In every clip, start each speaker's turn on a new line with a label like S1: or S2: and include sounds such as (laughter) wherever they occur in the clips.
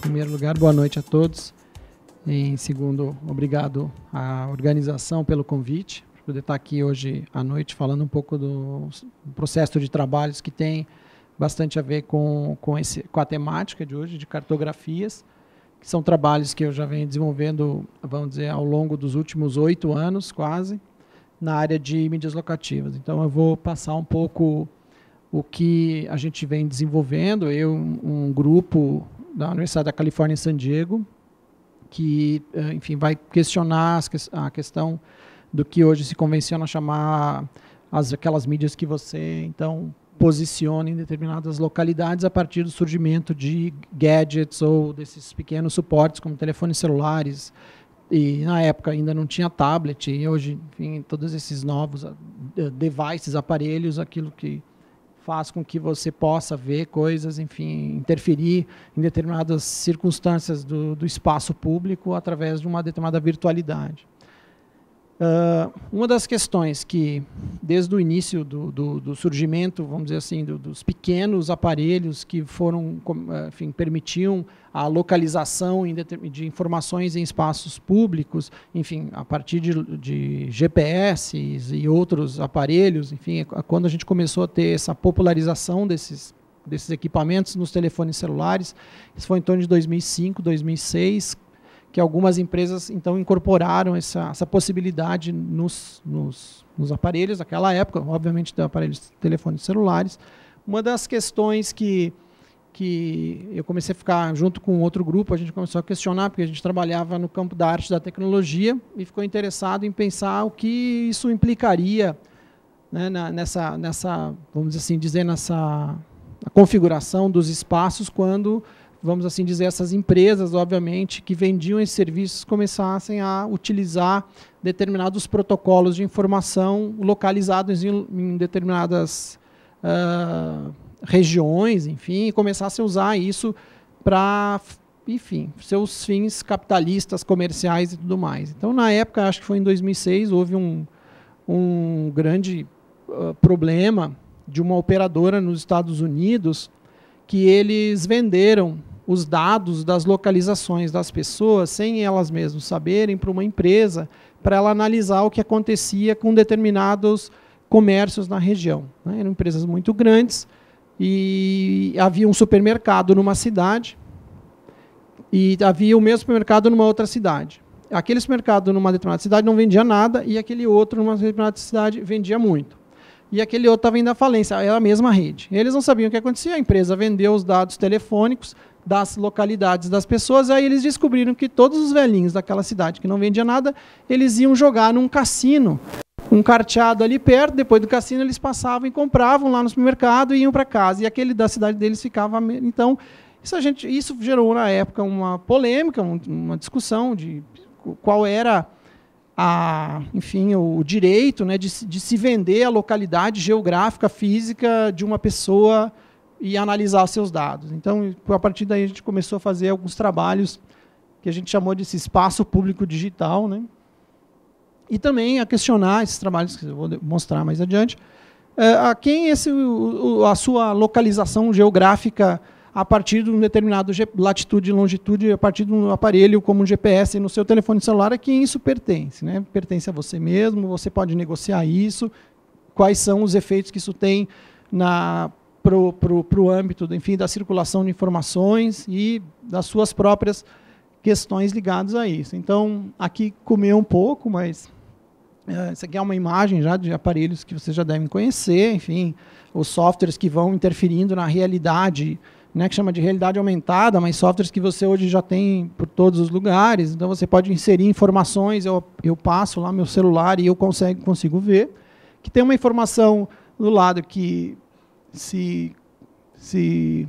S1: primeiro lugar, boa noite a todos. Em segundo, obrigado à organização pelo convite, por poder estar aqui hoje à noite falando um pouco do processo de trabalhos que tem bastante a ver com, com, esse, com a temática de hoje, de cartografias, que são trabalhos que eu já venho desenvolvendo, vamos dizer, ao longo dos últimos oito anos, quase, na área de mídias locativas. Então, eu vou passar um pouco o que a gente vem desenvolvendo, eu, um grupo da Universidade da Califórnia em San Diego, que, eh, enfim, vai questionar a questão do que hoje se convenciona chamar as, aquelas mídias que você, então, posiciona em determinadas localidades a partir do surgimento de gadgets ou desses pequenos suportes como telefones celulares. E na época ainda não tinha tablet, e hoje, enfim, todos esses novos eh, devices, aparelhos, aquilo que faz com que você possa ver coisas, enfim, interferir em determinadas circunstâncias do, do espaço público através de uma determinada virtualidade. Uh, uma das questões que, desde o início do, do, do surgimento, vamos dizer assim, do, dos pequenos aparelhos que foram, ah, enfim, permitiam a localização de informações em espaços públicos, enfim, a partir de, de GPS e outros aparelhos, enfim, é quando a gente começou a ter essa popularização desses desses equipamentos nos telefones celulares, isso foi em torno de 2005, 2006, que algumas empresas então incorporaram essa, essa possibilidade nos, nos, nos aparelhos daquela época, obviamente de aparelhos telefones celulares. Uma das questões que que eu comecei a ficar junto com outro grupo, a gente começou a questionar, porque a gente trabalhava no campo da arte da tecnologia e ficou interessado em pensar o que isso implicaria né, nessa, nessa, vamos dizer assim, dizer nessa configuração dos espaços quando vamos assim dizer, essas empresas, obviamente, que vendiam esses serviços começassem a utilizar determinados protocolos de informação localizados em, em determinadas uh, regiões, enfim, e começassem a usar isso para, enfim, seus fins capitalistas, comerciais e tudo mais. Então, na época, acho que foi em 2006, houve um, um grande uh, problema de uma operadora nos Estados Unidos que eles venderam os dados das localizações das pessoas, sem elas mesmas saberem, para uma empresa, para ela analisar o que acontecia com determinados comércios na região. Né? Eram empresas muito grandes e havia um supermercado numa cidade e havia o mesmo supermercado numa outra cidade. Aquele supermercado numa determinada cidade não vendia nada e aquele outro numa determinada cidade vendia muito. E aquele outro estava indo à falência, era a mesma rede. Eles não sabiam o que acontecia, a empresa vendeu os dados telefônicos das localidades das pessoas. Aí eles descobriram que todos os velhinhos daquela cidade que não vendia nada, eles iam jogar num cassino, um carteado ali perto. Depois do cassino eles passavam e compravam lá no supermercado e iam para casa. E aquele da cidade deles ficava. Então isso a gente, isso gerou na época uma polêmica, uma discussão de qual era a, enfim, o direito né, de, de se vender a localidade geográfica, física de uma pessoa e analisar seus dados. Então, a partir daí, a gente começou a fazer alguns trabalhos que a gente chamou de espaço público digital, né? e também a questionar esses trabalhos, que eu vou mostrar mais adiante, eh, a quem esse, a sua localização geográfica a partir de um determinado latitude e longitude, a partir de um aparelho como um GPS no seu telefone celular, a quem isso pertence. Né? Pertence a você mesmo, você pode negociar isso, quais são os efeitos que isso tem na para o âmbito, enfim, da circulação de informações e das suas próprias questões ligadas a isso. Então, aqui comeu um pouco, mas é, isso aqui é uma imagem já de aparelhos que vocês já devem conhecer, enfim, os softwares que vão interferindo na realidade, né, que chama de realidade aumentada, mas softwares que você hoje já tem por todos os lugares, então você pode inserir informações, eu, eu passo lá meu celular e eu consigo, consigo ver, que tem uma informação do lado que se se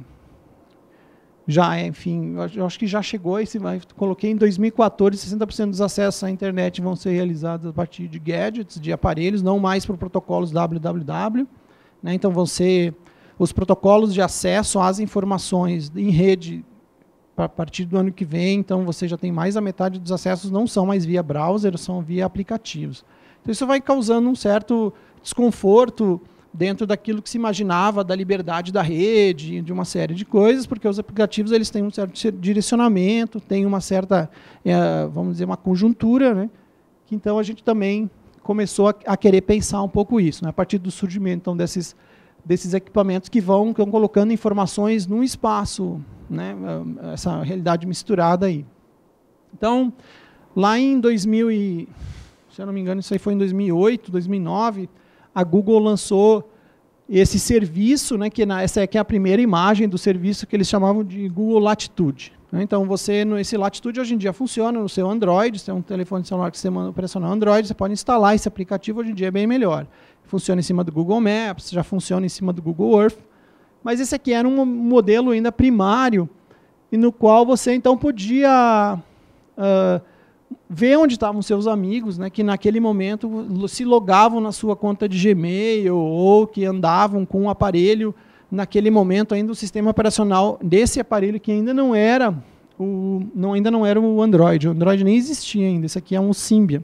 S1: já, enfim, eu acho que já chegou esse, coloquei em 2014, 60% dos acessos à internet vão ser realizados a partir de gadgets, de aparelhos, não mais por protocolos www, né? Então vão ser os protocolos de acesso às informações em rede a partir do ano que vem, então você já tem mais da metade dos acessos não são mais via browser, são via aplicativos. Então isso vai causando um certo desconforto dentro daquilo que se imaginava da liberdade da rede, de uma série de coisas, porque os aplicativos eles têm um certo direcionamento, têm uma certa, eh, vamos dizer, uma conjuntura, né? Então a gente também começou a, querer pensar um pouco isso, né? a partir do surgimento então, desses desses equipamentos que vão, que vão colocando informações num espaço, né? Eh, essa realidade misturada aí. Então, lá em 2000 e, se eu não me engano, isso aí foi em 2008, 2009, a Google lançou esse serviço, né, que na, essa aqui é, é a primeira imagem do serviço que eles chamavam de Google Latitude. Né? Então você, esse Latitude hoje em dia funciona no seu Android, se tem um telefone celular que você manda operacional Android, você pode instalar esse aplicativo, hoje em dia é bem melhor. Funciona em cima do Google Maps, já funciona em cima do Google Earth, mas esse aqui era um modelo ainda primário, e no qual você então podia uh, ver onde estavam seus amigos, né, que naquele momento se logavam na sua conta de Gmail ou que andavam com o um aparelho, naquele momento ainda o sistema operacional desse aparelho que ainda não era o não ainda não era o Android, o Android nem existia ainda. Esse aqui é um Symbian,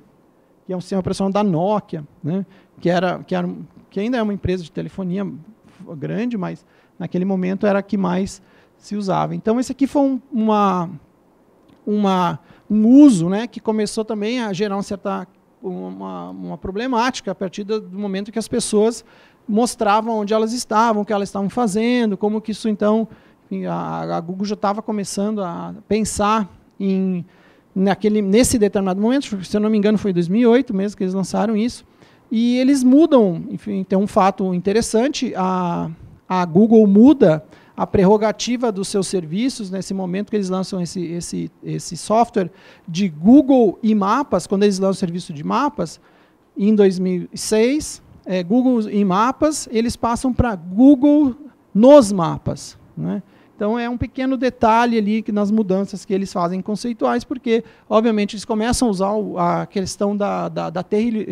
S1: que é um sistema operacional da Nokia, né, que era que era que ainda é uma empresa de telefonia grande, mas naquele momento era a que mais se usava. Então esse aqui foi um, uma uma um uso né, que começou também a gerar um certa, uma, uma problemática a partir do momento que as pessoas mostravam onde elas estavam, o que elas estavam fazendo, como que isso então. A, Google já estava começando a pensar em naquele, nesse determinado momento, se eu não me engano foi em 2008 mesmo que eles lançaram isso, e eles mudam, enfim, tem um fato interessante, a, a Google muda a prerrogativa dos seus serviços, nesse momento que eles lançam esse, esse, esse software de Google e mapas, quando eles lançam o serviço de mapas, em 2006, é, Google e mapas, eles passam para Google nos mapas. Né? Então é um pequeno detalhe ali que nas mudanças que eles fazem conceituais, porque obviamente eles começam a usar a questão da, da, da, terri,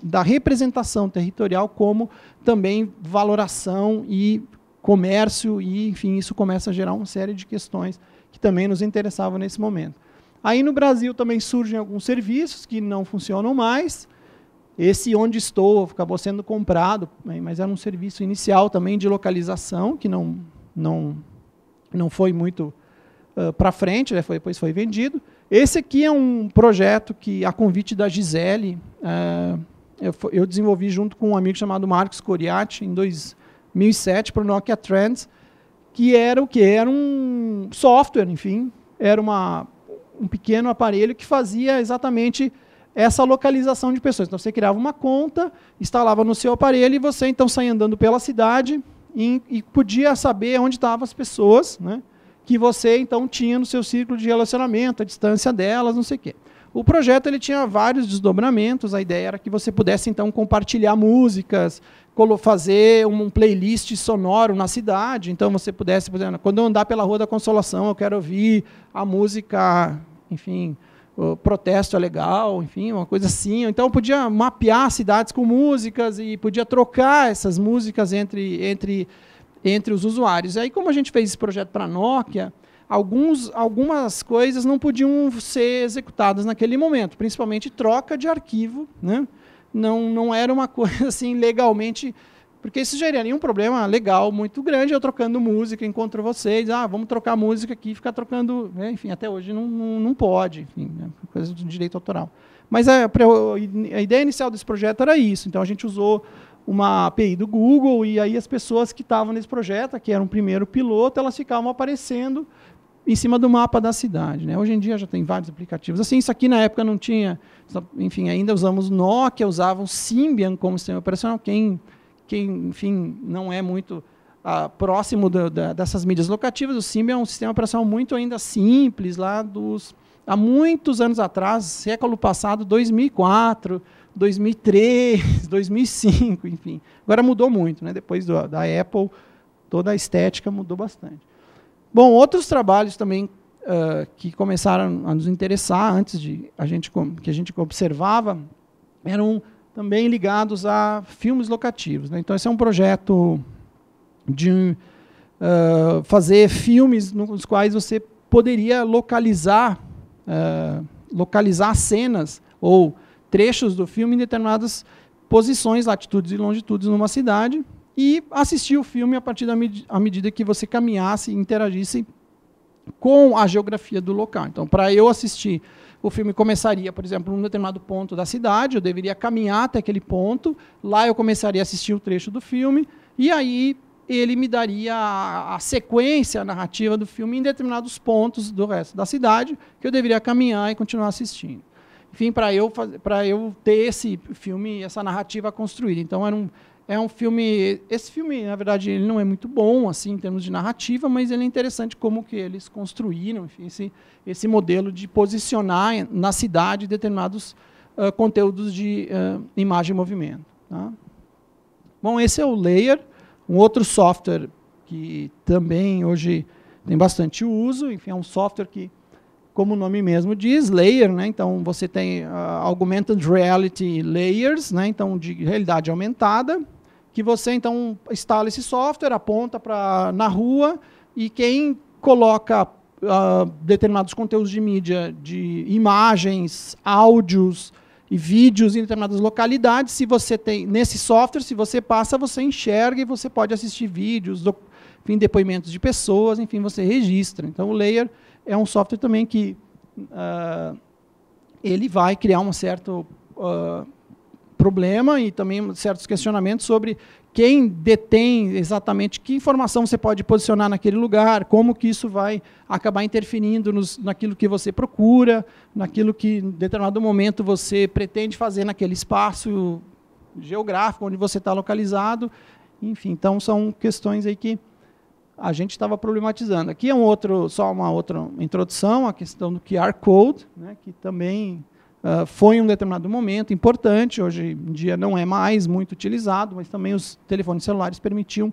S1: da representação territorial como também valoração e comércio e, enfim, isso começa a gerar uma série de questões que também nos interessavam nesse momento. Aí no Brasil também surgem alguns serviços que não funcionam mais. Esse onde estou acabou sendo comprado, né, mas era um serviço inicial também de localização que não não não foi muito uh, para frente, né? foi, depois foi vendido. Esse aqui é um projeto que a convite da Gisele uh, eu, eu, desenvolvi junto com um amigo chamado Marcos Coriati em dois 2007 para o Nokia Trends, que era o que? Era um software, enfim, era uma, um pequeno aparelho que fazia exatamente essa localização de pessoas. Então você criava uma conta, instalava no seu aparelho e você então saía andando pela cidade e, e podia saber onde estavam as pessoas, né? Que você então tinha no seu círculo de relacionamento, a distância delas, não sei o quê. O projeto ele tinha vários desdobramentos. A ideia era que você pudesse então compartilhar músicas, fazer um playlist sonoro na cidade. Então você pudesse, por exemplo, quando eu andar pela Rua da Consolação, eu quero ouvir a música, enfim, o protesto é legal, enfim, uma coisa assim. Então eu podia mapear cidades com músicas e podia trocar essas músicas entre entre entre os usuários. E aí como a gente fez esse projeto para a Nokia, alguns, algumas coisas não podiam ser executadas naquele momento, principalmente troca de arquivo, né? não, não era uma (laughs) coisa assim legalmente. Porque isso geraria um problema legal muito grande. Eu trocando música, encontro vocês, ah, vamos trocar música aqui, ficar trocando. Né? Enfim, até hoje não, não, não pode, enfim, né? coisa de direito autoral. Mas é, a, a ideia inicial desse projeto era isso. Então a gente usou uma API do Google e aí as pessoas que estavam nesse projeto, que era um primeiro piloto, elas ficavam aparecendo em cima do mapa da cidade. Né? Hoje em dia já tem vários aplicativos. Assim, isso aqui na época não tinha. Enfim, ainda usamos Nokia, usavam Symbian como sistema operacional. Quem, quem enfim, não é muito ah, próximo da, dessas mídias locativas, o Symbian é um sistema operacional muito ainda simples, lá dos há muitos anos atrás, século passado, 2004, 2003, 2005, enfim. Agora mudou muito, né? Depois do, da Apple, toda a estética mudou bastante. Bom, outros trabalhos também uh, que começaram a nos interessar antes de a gente que a gente observava eram também ligados a filmes locativos. Né? Então esse é um projeto de uh, fazer filmes nos quais você poderia localizar uh, localizar cenas ou trechos do filme em determinadas posições, latitudes e longitudes numa cidade e assistir o filme a partir da med à medida que você caminhasse e interagisse com a geografia do local. Então, para eu assistir, o filme começaria, por exemplo, num determinado ponto da cidade, eu deveria caminhar até aquele ponto, lá eu começaria a assistir o trecho do filme, e aí ele me daria a, a sequência a narrativa do filme em determinados pontos do resto da cidade, que eu deveria caminhar e continuar assistindo enfim, para eu para eu ter esse filme, essa narrativa construída. Então era um é um filme. Esse filme, na verdade, ele não é muito bom assim em termos de narrativa, mas ele é interessante como que eles construíram enfim, esse, esse modelo de posicionar na cidade determinados uh, conteúdos de uh, imagem e movimento. Tá? Bom, esse é o Layer, um outro software que também hoje tem bastante uso. Enfim, é um software que, como o nome mesmo diz, layer, né? Então você tem uh, augmented reality layers, né? Então de realidade aumentada que você então instala esse software, aponta para na rua e quem coloca uh, determinados conteúdos de mídia, de imagens, áudios e vídeos em determinadas localidades, se você tem nesse software, se você passa, você enxerga e você pode assistir vídeos, enfim, depoimentos de pessoas, enfim, você registra. Então o Layer é um software também que uh, ele vai criar um certo uh, problema e também certos questionamentos sobre quem detém exatamente que informação você pode posicionar naquele lugar, como que isso vai acabar interferindo nos, naquilo que você procura, naquilo que em determinado momento você pretende fazer naquele espaço geográfico onde você está localizado. Enfim, então são questões aí que a gente estava problematizando. Aqui é um outro, só uma outra introdução, a questão do QR Code, né, que também ah, foi foi um determinado momento importante, hoje em dia não é mais muito utilizado, mas também os telefones celulares permitiam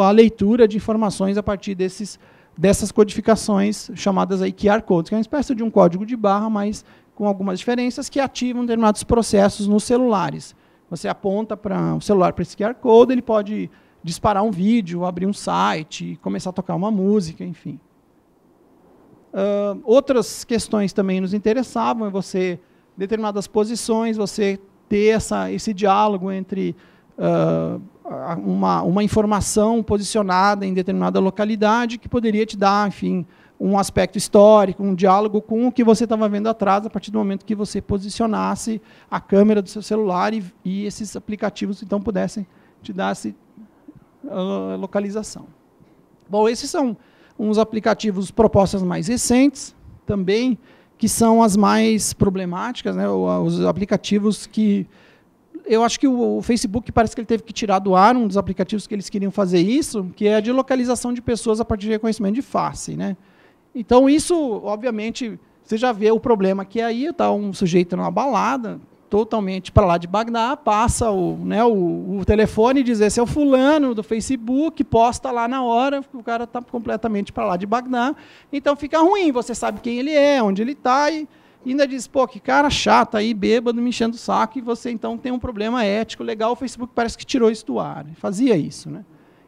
S1: a leitura de informações a partir desses, dessas codificações chamadas aí QR Codes, que é uma espécie de um código de barra, mas com algumas diferenças, que ativam determinados processos nos celulares. Você aponta para o celular para esse QR Code, ele pode disparar um vídeo, abrir um site, começar a tocar uma música, enfim. Uh, outras questões também nos interessavam, é você determinadas posições, você ter essa, esse diálogo entre uh, uma, uma informação posicionada em determinada localidade que poderia te dar, enfim, um aspecto histórico, um diálogo com o que você estava vendo atrás, a partir do momento que você posicionasse a câmera do seu celular e, e esses aplicativos então pudessem te dar essa ah, localização. Bom, esses são uns aplicativos propostas mais recentes, também que são as mais problemáticas, né? os aplicativos que. Eu acho que o Facebook parece que ele teve que tirar do ar um dos aplicativos que eles queriam fazer isso, que é a de localização de pessoas a partir de reconhecimento de face. Né? Então, isso, obviamente, você já vê o problema que é aí, está um sujeito numa balada, totalmente para lá de Bagdá, passa o, né, o, o telefone e diz, esse é o fulano do Facebook, posta lá na hora, o cara está completamente para lá de Bagdá, então fica ruim, você sabe quem ele é, onde ele está, e ainda diz, pô, que cara chato aí, bêbado, me enchendo o saco, e você então tem um problema ético, legal, o Facebook parece que tirou isso do ar, né, fazia isso, né?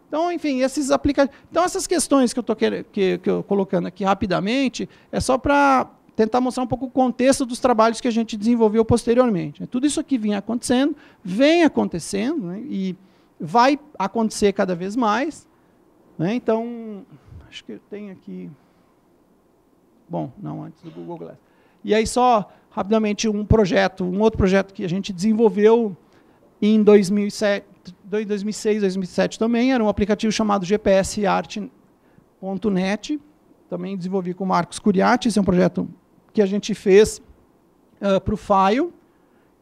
S1: Então, enfim, esses aplicativos. Então, essas questões que eu estou que, que, que eu, colocando aqui rapidamente é só para tentar mostrar um pouco o contexto dos trabalhos que a gente desenvolveu posteriormente. É tudo isso aqui vinha acontecendo, vem acontecendo né, e vai acontecer cada vez mais. Né, então, acho que eu tenho aqui. Bom, não, antes do Google Glass. E aí, só rapidamente, um projeto, um outro projeto que a gente desenvolveu em 2007, 2006, 2007 também, era um aplicativo chamado GPSArt.net. Também desenvolvi com o Marcos Curiati, esse é um projeto que a gente fez uh, ah, para o File,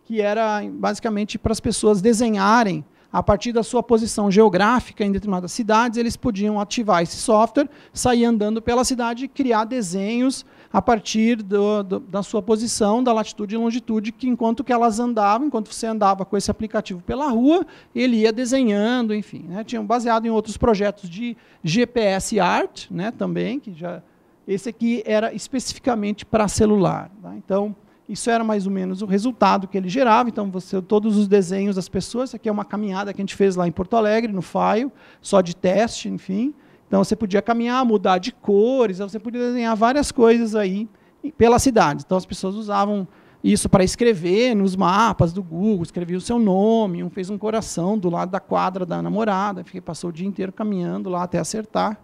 S1: que era basicamente para as pessoas desenharem a partir da sua posição geográfica em determinadas cidades, eles podiam ativar esse software, sair andando pela cidade e criar desenhos a partir do, do, da sua posição, da latitude e longitude, que enquanto que elas andavam, enquanto você andava com esse aplicativo pela rua, ele ia desenhando, enfim. Né? Tinham baseado em outros projetos de GPS Art, né, também, que já esse aqui era especificamente para celular. Tá? Então, isso era mais ou menos o resultado que ele gerava. Então, você, todos os desenhos das pessoas, isso aqui é uma caminhada que a gente fez lá em Porto Alegre, no FAIO, só de teste, enfim. Então, você podia caminhar, mudar de cores, então você podia desenhar várias coisas aí pela cidade. Então, as pessoas usavam isso para escrever nos mapas do Google, escrevia o seu nome, um fez um coração do lado da quadra da namorada, fiquei, passou o dia inteiro caminhando lá até acertar,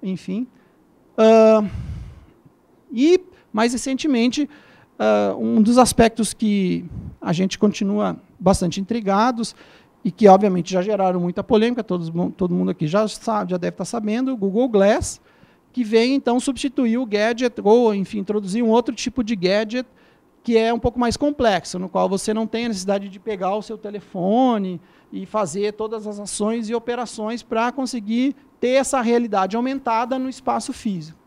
S1: enfim. Uh, e, mais recentemente, uh, um dos aspectos que a gente continua bastante intrigados e que, obviamente, já geraram muita polêmica, todos, todo mundo aqui já sabe, já deve estar sabendo, o Google Glass, que vem, então, substituir o gadget, ou, enfim, introduzir um outro tipo de gadget que é um pouco mais complexo, no qual você não tem a necessidade de pegar o seu telefone, e fazer todas as ações e operações para conseguir ter essa realidade aumentada no espaço físico,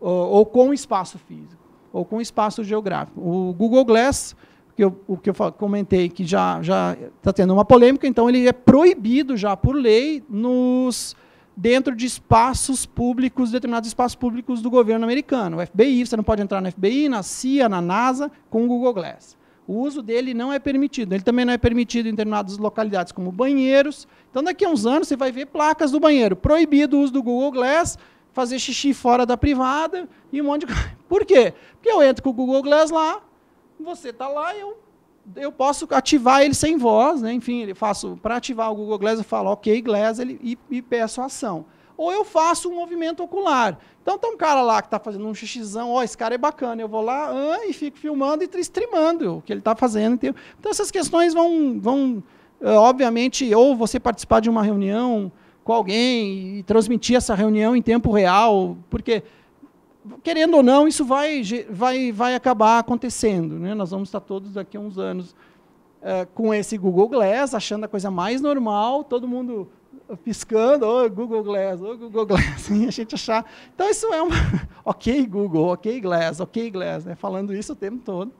S1: ou, ou com espaço físico, ou com espaço geográfico. O Google Glass, que eu, o que eu comentei, que já está tendo uma polêmica, então ele é proibido já por lei nos dentro de espaços públicos, determinados espaços públicos do governo americano. O FBI, você não pode entrar no FBI, na CIA, na NASA, com o Google Glass o uso dele não é permitido. Ele também não é permitido em determinadas localidades, como banheiros. Então, daqui a uns anos, você vai ver placas do banheiro. Proibido o uso do Google Glass, fazer xixi fora da privada e um monte de coisa. Por quê? Porque eu entro com o Google Glass lá, você está lá, eu, eu posso ativar ele sem voz. Né? Enfim, ele faço para ativar o Google Glass, eu falo ok, Glass, ele, e, e peço ação ou eu faço um movimento ocular. Então tem um cara lá que está fazendo um xixizão, ó, esse cara é bacana, eu vou lá ah, e fico filmando e streamando o que ele está fazendo. Então essas questões vão, vão obviamente, ou você participar de uma reunião com alguém e transmitir essa reunião em tempo real, porque querendo ou não, isso vai, vai, vai acabar acontecendo. Né? Nós vamos estar todos daqui a uns anos uh, com esse Google Glass, achando a coisa mais normal, todo mundo piscando, ô oh, Google Glass, ô oh, Google Glass, (laughs) e a gente achar. Então isso é um (laughs) ok Google, ok Glass, ok Glass, né? falando isso o tempo todo.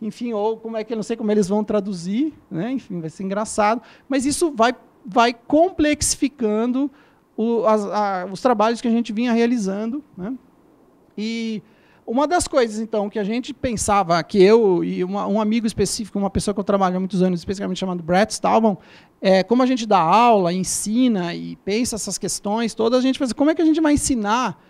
S1: Enfim, ou como é que eu não sei como eles vão traduzir, né? Enfim, vai ser engraçado. Mas isso vai, vai complexificando o, as, a, os trabalhos que a gente vinha realizando, né? E uma das coisas, então, que a gente pensava, que eu e uma, um amigo específico, uma pessoa que eu trabalho há muitos anos, especificamente chamado Brett Stalman, é, como a gente dá aula, ensina e pensa essas questões todas, a gente pensa, como é que a gente vai ensinar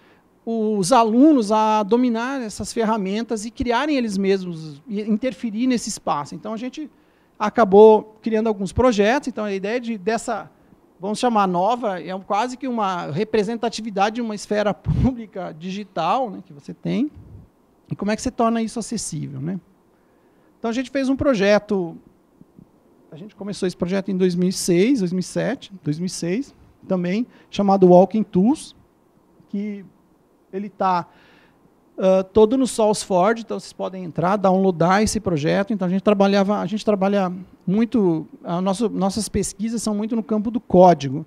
S1: os alunos a dominar essas ferramentas e criarem eles mesmos, e interferir nesse espaço. Então, a gente acabou criando alguns projetos, então a ideia de, dessa vamos chamar nova, é quase que uma representatividade de uma esfera (laughs) pública digital né, que você tem. E como é que se torna isso acessível, né? Então a gente fez um projeto, a gente começou esse projeto em 2006, 2007, 2006, também chamado Walking Tools, que ele está uh, todo no SourceForge, então vocês podem entrar, downloadar esse projeto. Então a gente trabalhava, a gente trabalha muito, a nosso, nossas pesquisas são muito no campo do código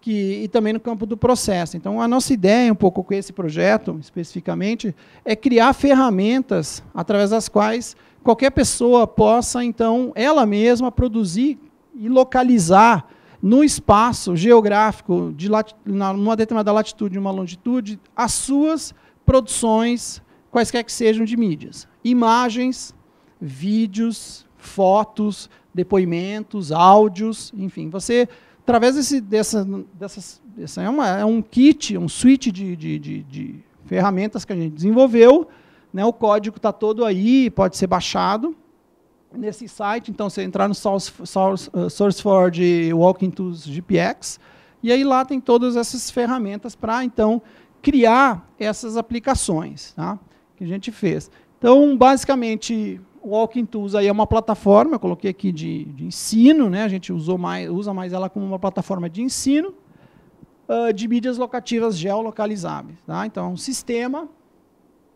S1: que, e também no campo do processo. Então, a nossa ideia, um pouco com esse projeto especificamente, é criar ferramentas através das quais qualquer pessoa possa, então, ela mesma produzir e localizar no espaço geográfico, de numa determinada latitude e uma longitude, as suas produções, quaisquer que sejam de mídias. Imagens, vídeos, fotos, depoimentos, áudios, enfim, você através desse, dessa, dessas, dessa é, uma, é um kit, um suite de, de, de, de ferramentas que a gente desenvolveu. Né, o código está todo aí, pode ser baixado nesse site. Então, você entrar no Source, Source, uh, SourceForge Walking Tools GPX, e aí lá tem todas essas ferramentas para, então, criar essas aplicações tá, que a gente fez. Então, basicamente, Walking Tools aí é uma plataforma, coloquei aqui de, de, ensino, né? a gente usou mais, usa mais ela como uma plataforma de ensino, uh, de mídias locativas geolocalizáveis. Tá? Então, é um sistema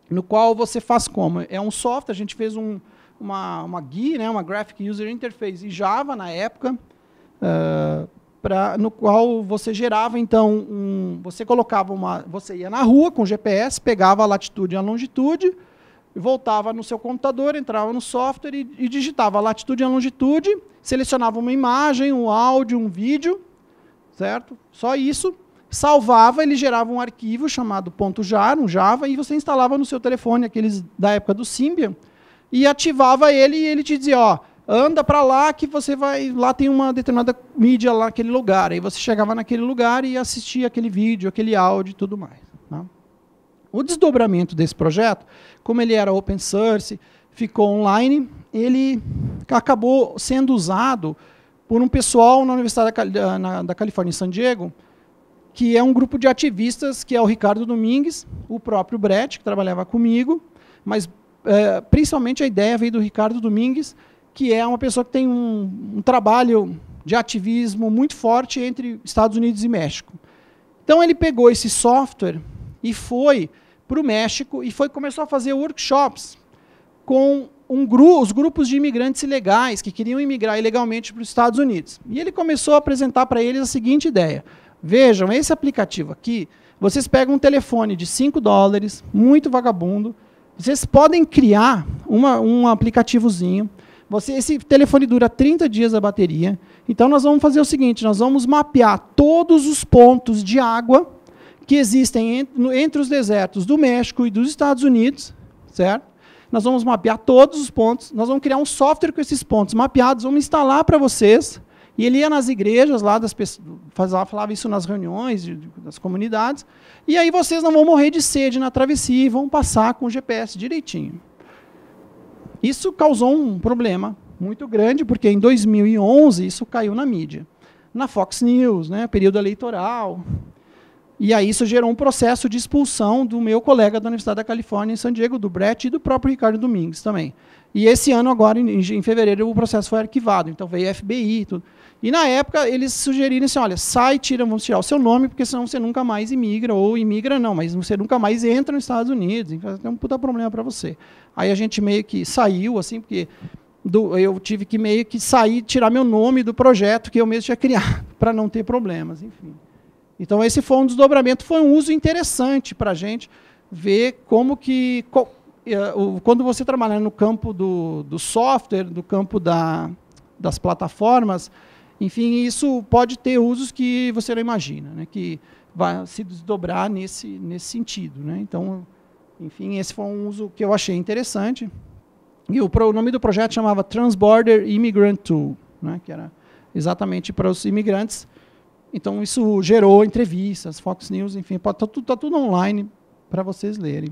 S1: no qual você faz como? É um software, a gente fez um, uma, uma GUI, né? uma Graphic User Interface em Java na época, uh, pra, no qual você gerava, então, um, você colocava uma. Você ia na rua com GPS, pegava a latitude e a longitude, voltava no seu computador, entrava no software e, e digitava a latitude e a longitude, selecionava uma imagem, um áudio, um vídeo, certo? Só isso. Salvava, ele gerava um arquivo chamado .jar, um Java, e você instalava no seu telefone, aqueles da época do Symbian, e ativava ele e ele te dizia, ó, anda para lá que você vai, lá tem uma determinada mídia lá naquele lugar. Aí você chegava naquele lugar e assistia aquele vídeo, aquele áudio e tudo mais. Tá? O desdobramento desse projeto, como ele era open source, ficou online, ele acabou sendo usado por um pessoal na Universidade da, na, da Califórnia, em San Diego, que é um grupo de ativistas, que é o Ricardo Domingues, o próprio Brett, que trabalhava comigo, mas é, principalmente a ideia veio do Ricardo Domingues, que é uma pessoa que tem um, um trabalho de ativismo muito forte entre Estados Unidos e México. Então ele pegou esse software e foi para o México e foi começou a fazer workshops com um gru, os grupos de imigrantes ilegais que queriam imigrar ilegalmente para os Estados Unidos. E ele começou a apresentar para eles a seguinte ideia: vejam, esse aplicativo aqui, vocês pegam um telefone de 5 dólares, muito vagabundo, vocês podem criar uma, um aplicativozinho. Você, esse telefone dura 30 dias a bateria. Então nós vamos fazer o seguinte: nós vamos mapear todos os pontos de água que existem entre, os desertos do México e dos Estados Unidos, certo? Nós vamos mapear todos os pontos, nós vamos criar um software com esses pontos mapeados, vamos instalar para vocês. E ele ia nas igrejas lá, das pessoas, falava isso nas reuniões das comunidades. E aí vocês não vão morrer de sede na travessia e vão passar com o GPS direitinho. Isso causou um problema muito grande, porque em 2011 isso caiu na mídia. Na Fox News, né, período eleitoral, e aí isso gerou um processo de expulsão do meu colega da Universidade da Califórnia em San Diego, do Brett, e do próprio Ricardo Domingues também. E esse ano, agora, em, em fevereiro, o processo foi arquivado. Então veio FBI e tudo. E na época eles sugeriram assim: olha, sai, tira, vamos tirar o seu nome, porque senão você nunca mais imigra, ou imigra não, mas você nunca mais entra nos Estados Unidos, então tem um puta problema para você. Aí a gente meio que saiu, assim, porque do, eu tive que meio que sair, tirar meu nome do projeto que eu mesmo tinha (laughs) criado, para não ter problemas, enfim. Então esse foi um desdobramento, foi um uso interessante para a gente ver como que eh, quando você trabalha no campo do, do software, do campo da, das plataformas, enfim, isso pode ter usos que você não imagina, né? que vai se desdobrar nesse, nesse sentido. Né? Então, enfim, esse foi um uso que eu achei interessante. E o, o nome do projeto chamava Transborder Immigrant Tool, né? que era exatamente para os imigrantes então isso gerou entrevistas, Fox News, enfim, está tudo, tá tudo online para vocês lerem,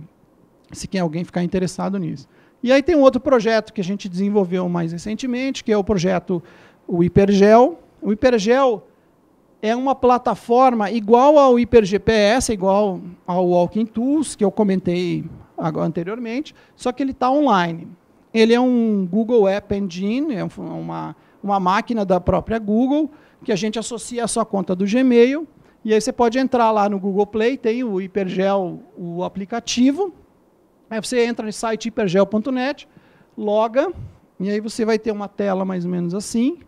S1: se quem alguém ficar interessado nisso. E aí tem um outro projeto que a gente desenvolveu mais recentemente, que é o projeto o Hipergel. O Hipergel é uma plataforma igual ao HyperGPS, igual ao Walking Tools, que eu comentei anteriormente, só que ele está online. Ele é um Google App Engine, é uma, uma máquina da própria Google, que a gente associa à sua conta do Gmail. E aí você pode entrar lá no Google Play, tem o Hipergel, o aplicativo. Aí você entra no site hipergel.net, loga, e aí você vai ter uma tela mais ou menos assim,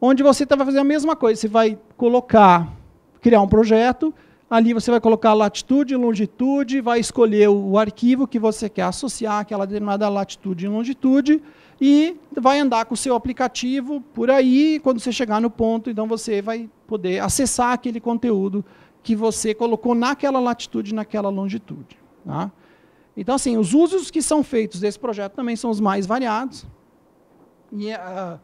S1: onde você tá, vai fazer a mesma coisa. Você vai colocar, criar um projeto, ali você vai colocar latitude, longitude, vai escolher o arquivo que você quer associar àquela determinada latitude e longitude, e vai andar com o seu aplicativo por aí, quando você chegar no ponto, então você vai poder acessar aquele conteúdo que você colocou naquela latitude, naquela longitude. Tá? Então, assim, os usos que são feitos desse projeto também são os mais variados. E uh,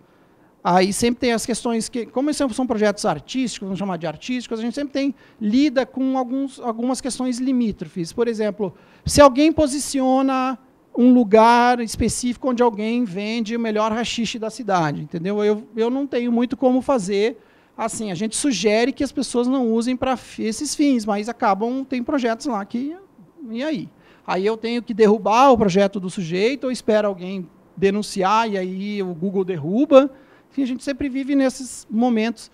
S1: aí sempre tem as questões que, como é são projetos artísticos, vamos chamar de artísticos, a gente sempre tem lida com alguns, algumas questões limítrofes. Por exemplo, se alguém posiciona um lugar específico onde alguém vende o melhor rachixe da cidade, entendeu? Eu, eu não tenho muito como fazer assim. A gente sugere que as pessoas não usem para esses fins, mas acabam, tem projetos lá que. E aí? Aí eu tenho que derrubar o projeto do sujeito ou espero alguém denunciar e aí o Google derruba. Enfim, a gente sempre vive nesses momentos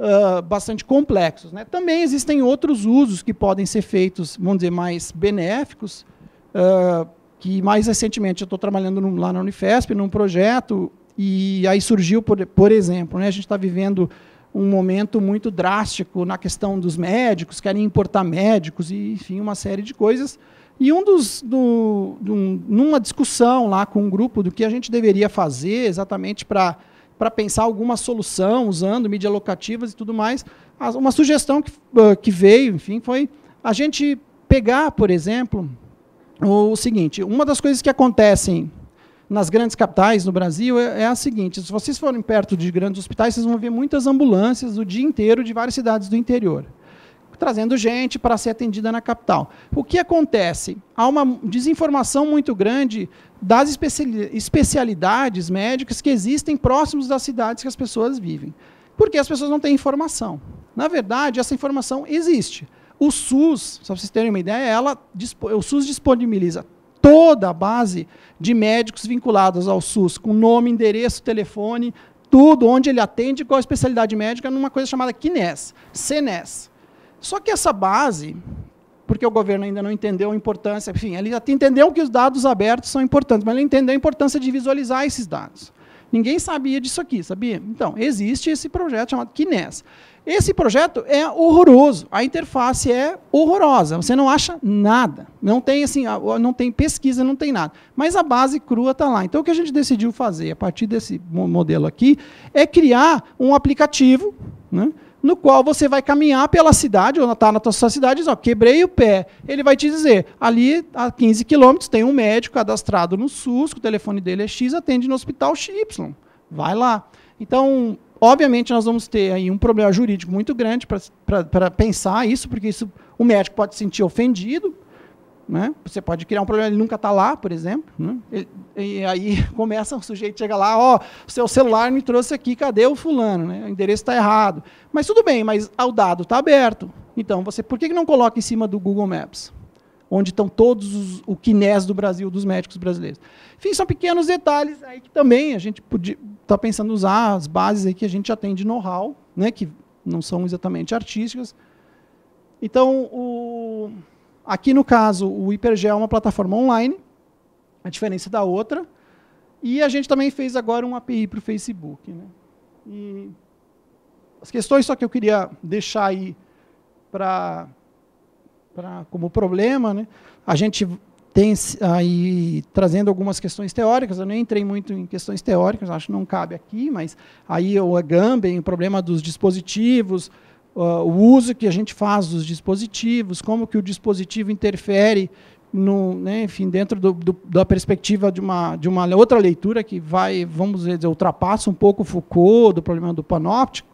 S1: uh, bastante complexos. Né? Também existem outros usos que podem ser feitos, vamos dizer, mais benéficos. Uh, que mais recentemente eu estou trabalhando num, lá na Unifesp, num projeto, e aí surgiu, por, por exemplo, né, a gente está vivendo um momento muito drástico na questão dos médicos, querem importar médicos, e enfim, uma série de coisas. E um dos, do, do, numa discussão lá com um grupo do que a gente deveria fazer exatamente para para pensar alguma solução usando mídias locativas e tudo mais. Uma sugestão que, ah, que veio, enfim, foi a gente pegar, por exemplo, o seguinte: uma das coisas que acontecem nas grandes capitais no Brasil é, é, a seguinte: se vocês forem perto de grandes hospitais, vocês vão ver muitas ambulâncias o dia inteiro de várias cidades do interior, trazendo gente para ser atendida na capital. O que acontece? Há uma desinformação muito grande das especialidades médicas que existem próximos das cidades que as pessoas vivem, porque as pessoas não têm informação. Na verdade, essa informação existe. O SUS, só para vocês terem uma ideia, ela, o SUS disponibiliza toda a base de médicos vinculados ao SUS, com nome, endereço, telefone, tudo, onde ele atende, qual especialidade médica, numa coisa chamada KINES, CNES. Só que essa base, porque o governo ainda não entendeu a importância, enfim, ele já entendeu que os dados abertos são importantes, mas ele entendeu a importância de visualizar esses dados. Ninguém sabia disso aqui, sabia? Então, existe esse projeto chamado Kines. Esse projeto é horroroso. A interface é horrorosa. Você não acha nada. Não tem assim, não tem pesquisa, não tem nada. Mas a base crua está lá. Então o que a gente decidiu fazer a partir desse modelo aqui é criar um aplicativo, né? no qual você vai caminhar pela cidade, ou está na sua cidade, diz, ó, quebrei o pé. Ele vai te dizer, ali a 15 quilômetros tem um médico cadastrado no SUS, o telefone dele é X, atende no hospital XY. Vai lá. Então, obviamente, nós vamos ter aí um problema jurídico muito grande para pensar isso, porque isso o médico pode se sentir ofendido, né? Você pode criar um problema, ele nunca está lá, por exemplo. Né? e aí (laughs) começa um sujeito chega lá, ó, oh, seu celular me trouxe aqui, cadê o fulano? Né? O endereço está errado. Mas tudo bem, mas o dado está aberto. Então, você, por que, não coloca em cima do Google Maps? Onde estão todos os, o quinés do Brasil, dos médicos brasileiros. Enfim, são pequenos detalhes aí que também a gente está pensando usar as bases aí que a gente já tem de know-how, né, que não são exatamente artísticas. Então, o Aqui no caso, o Hipergel é uma plataforma online, a diferença é da outra. E a gente também fez agora um API para o Facebook. Né? E as questões só que eu queria deixar aí para como problema, né? a gente tem aí trazendo algumas questões teóricas, eu nem entrei muito em questões teóricas, acho que não cabe aqui, mas aí o Agamben, o problema dos dispositivos, uh, o uso que a gente faz dos dispositivos, como que o dispositivo interfere no, né, enfim, dentro do, do, da perspectiva de uma, de uma outra leitura que vai, vamos dizer, ultrapassa um pouco o Foucault, do problema do panóptico.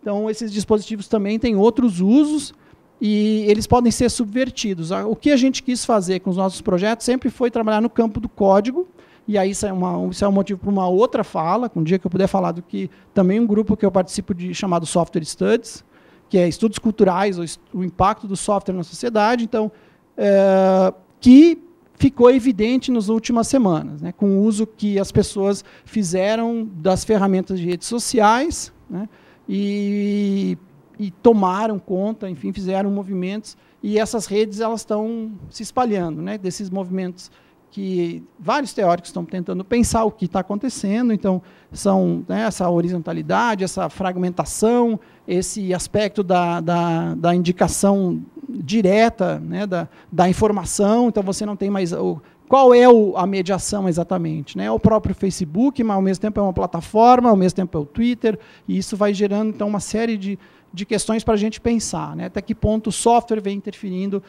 S1: Então, esses dispositivos também têm outros usos e eles podem ser subvertidos. Ah, o que a gente quis fazer com os nossos projetos sempre foi trabalhar no campo do código, e aí isso é, uma, isso é um motivo para uma outra fala, um dia que eu puder falar do que também um grupo que eu participo de chamado Software Studies, que é estudos culturais, o, impacto do software na sociedade, então, é, que ficou evidente nas últimas semanas, né, com o uso que as pessoas fizeram das ferramentas de redes sociais né, e, e, tomaram conta, enfim, fizeram movimentos, e essas redes elas estão se espalhando, né, desses movimentos que vários teóricos estão tentando pensar o que está acontecendo. Então, são né, essa horizontalidade, essa fragmentação, esse aspecto da, da, da indicação direta né, da, da informação. Então, você não tem mais o, qual é o, a mediação exatamente? Né? É o próprio Facebook, mas ao mesmo tempo é uma plataforma, ao mesmo tempo é o Twitter, e isso vai gerando então uma série de, de questões para a gente pensar, né? até que ponto o software vem interferindo,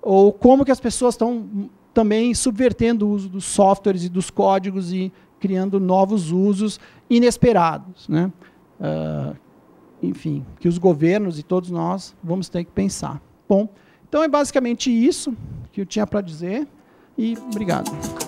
S1: ou como que as pessoas estão também subvertendo o uso dos softwares e dos códigos e criando novos usos inesperados. Né? Uh, enfim, que os governos e todos nós vamos ter que pensar. Bom, então é basicamente isso que eu tinha para dizer e obrigado.